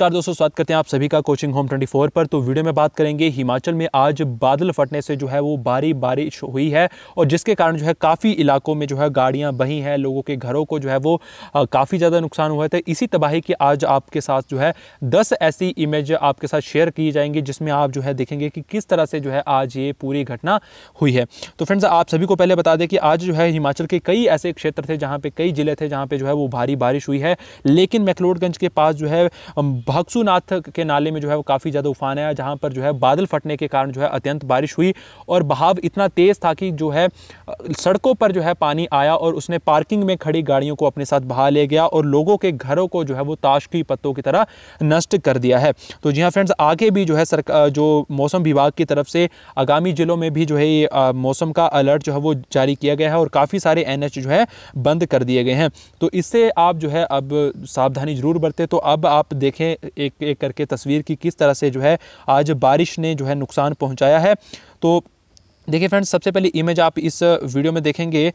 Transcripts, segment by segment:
नमस्कार दोस्तों स्वागत करते हैं आप सभी का कोचिंग होम 24 पर तो वीडियो में बात करेंगे हिमाचल में आज बादल फटने से जो है वो भारी बारिश हुई है और जिसके कारण जो है काफ़ी इलाकों में जो है गाड़ियां बही हैं लोगों के घरों को जो है वो काफ़ी ज़्यादा नुकसान हुआ था तो इसी तबाही की आज आपके साथ जो है दस ऐसी इमेज आपके साथ शेयर की जाएंगी जिसमें आप जो है देखेंगे कि किस तरह से जो है आज ये पूरी घटना हुई है तो फ्रेंड्स आप सभी को पहले बता दें कि आज जो है हिमाचल के कई ऐसे क्षेत्र थे जहाँ पर कई जिले थे जहाँ पर जो है वो भारी बारिश हुई है लेकिन मैकलोडगंज के पास जो है भागसूनाथ के नाले में जो है वो काफ़ी ज़्यादा उफान आया जहाँ पर जो है बादल फटने के कारण जो है अत्यंत बारिश हुई और बहाव इतना तेज़ था कि जो है सड़कों पर जो है पानी आया और उसने पार्किंग में खड़ी गाड़ियों को अपने साथ बहा ले गया और लोगों के घरों को जो है वो ताश की पत्तों की तरह नष्ट कर दिया है तो जी हाँ फ्रेंड्स आगे भी जो है जो मौसम विभाग की तरफ से आगामी ज़िलों में भी जो है ये मौसम का अलर्ट जो है वो जारी किया गया है और काफ़ी सारे एन जो है बंद कर दिए गए हैं तो इससे आप जो है अब सावधानी ज़रूर बरतें तो अब आप देखें एक एक करके तस्वीर की किस तरह से जो है आज बारिश ने जो है नुकसान पहुंचाया है तो देखिए फ्रेंड्स सबसे पहले इमेज आप इस वीडियो में देखेंगे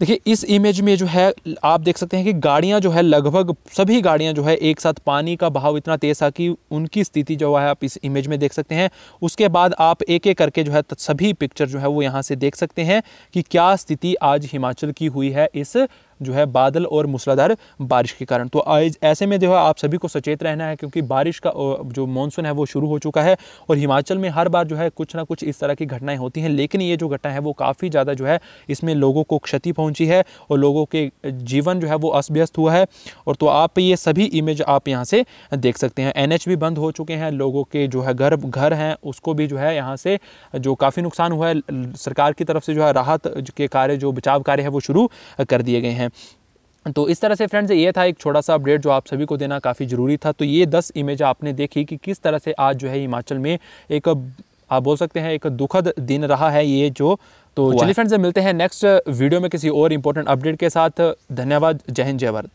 देखिए इस इमेज में जो है आप देख सकते हैं कि गाड़ियां जो है लगभग सभी गाड़ियां जो है एक साथ पानी का बहाव इतना तेज़ था कि उनकी स्थिति जो है आप इस इमेज में देख सकते हैं उसके बाद आप एक एक करके जो है सभी पिक्चर जो है वो यहां से देख सकते हैं कि क्या स्थिति आज हिमाचल की हुई है इस जो है बादल और मूसलाधार बारिश के कारण तो ऐसे में जो है आप सभी को सचेत रहना है क्योंकि बारिश का जो मानसून है वो शुरू हो चुका है और हिमाचल में हर बार जो है कुछ ना कुछ इस तरह की घटनाएं होती हैं लेकिन ये जो घटना है वो काफ़ी ज़्यादा जो है इसमें लोगों को क्षति पहुँची है और लोगों के जीवन जो है वो अस्त व्यस्त हुआ है और तो आप ये सभी इमेज आप यहाँ से देख सकते हैं एन भी बंद हो चुके हैं लोगों के जो है घर घर हैं उसको भी जो है यहाँ से जो काफ़ी नुकसान हुआ है सरकार की तरफ से जो है राहत के कार्य जो बचाव कार्य है वो शुरू कर दिए गए हैं हैं तो इस तरह से फ्रेंड्स ये था एक छोटा सा अपडेट जो आप सभी को देना काफ़ी ज़रूरी था तो ये दस इमेज आपने देखी कि किस तरह से आज जो है हिमाचल में एक आप बोल सकते हैं एक दुखद दिन रहा है ये जो तो चलिए फ्रेंड्स मिलते हैं नेक्स्ट वीडियो में किसी और इम्पोर्टेंट अपडेट के साथ धन्यवाद जय हिंद जय भारत